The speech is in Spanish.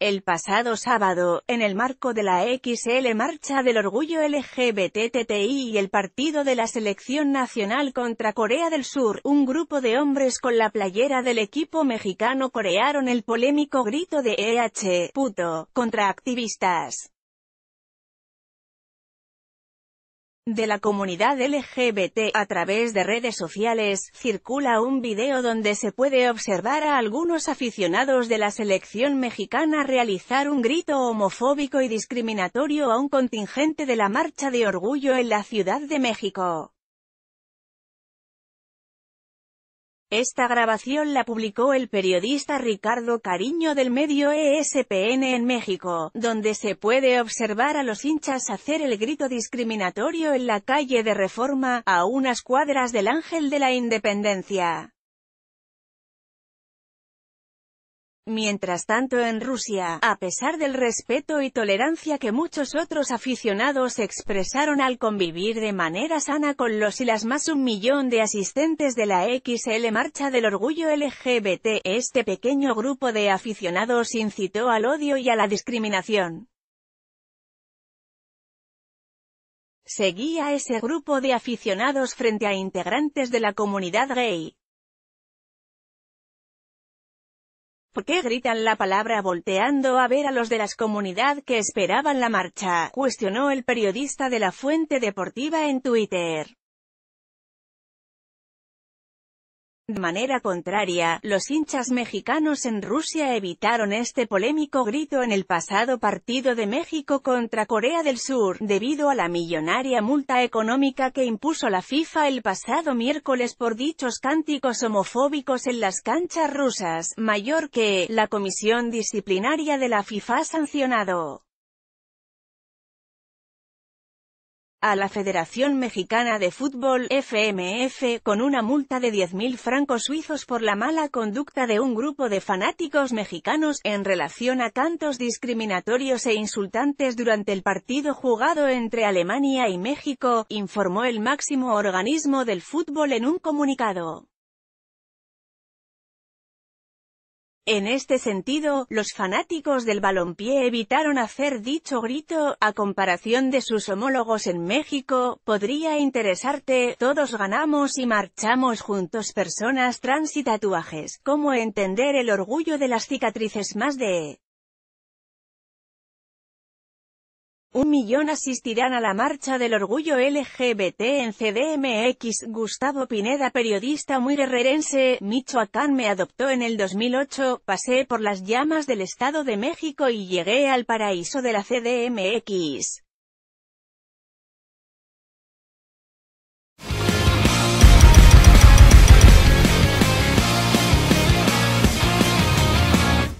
El pasado sábado, en el marco de la XL Marcha del Orgullo LGBTTI y el partido de la Selección Nacional contra Corea del Sur, un grupo de hombres con la playera del equipo mexicano corearon el polémico grito de EH, puto, contra activistas. de la comunidad LGBT. A través de redes sociales, circula un video donde se puede observar a algunos aficionados de la selección mexicana realizar un grito homofóbico y discriminatorio a un contingente de la Marcha de Orgullo en la Ciudad de México. Esta grabación la publicó el periodista Ricardo Cariño del medio ESPN en México, donde se puede observar a los hinchas hacer el grito discriminatorio en la calle de Reforma, a unas cuadras del Ángel de la Independencia. Mientras tanto en Rusia, a pesar del respeto y tolerancia que muchos otros aficionados expresaron al convivir de manera sana con los y las más un millón de asistentes de la XL Marcha del Orgullo LGBT, este pequeño grupo de aficionados incitó al odio y a la discriminación. Seguía ese grupo de aficionados frente a integrantes de la comunidad gay, ¿Por qué gritan la palabra volteando a ver a los de las comunidad que esperaban la marcha? Cuestionó el periodista de la Fuente Deportiva en Twitter. De manera contraria, los hinchas mexicanos en Rusia evitaron este polémico grito en el pasado partido de México contra Corea del Sur, debido a la millonaria multa económica que impuso la FIFA el pasado miércoles por dichos cánticos homofóbicos en las canchas rusas, mayor que la comisión disciplinaria de la FIFA sancionado. a la Federación Mexicana de Fútbol FMF con una multa de 10.000 francos suizos por la mala conducta de un grupo de fanáticos mexicanos en relación a cantos discriminatorios e insultantes durante el partido jugado entre Alemania y México, informó el máximo organismo del fútbol en un comunicado. En este sentido, los fanáticos del balompié evitaron hacer dicho grito, a comparación de sus homólogos en México, podría interesarte, todos ganamos y marchamos juntos personas trans y tatuajes, cómo entender el orgullo de las cicatrices más de Un millón asistirán a la Marcha del Orgullo LGBT en CDMX. Gustavo Pineda periodista muy guerrerense, Michoacán me adoptó en el 2008, pasé por las llamas del Estado de México y llegué al paraíso de la CDMX.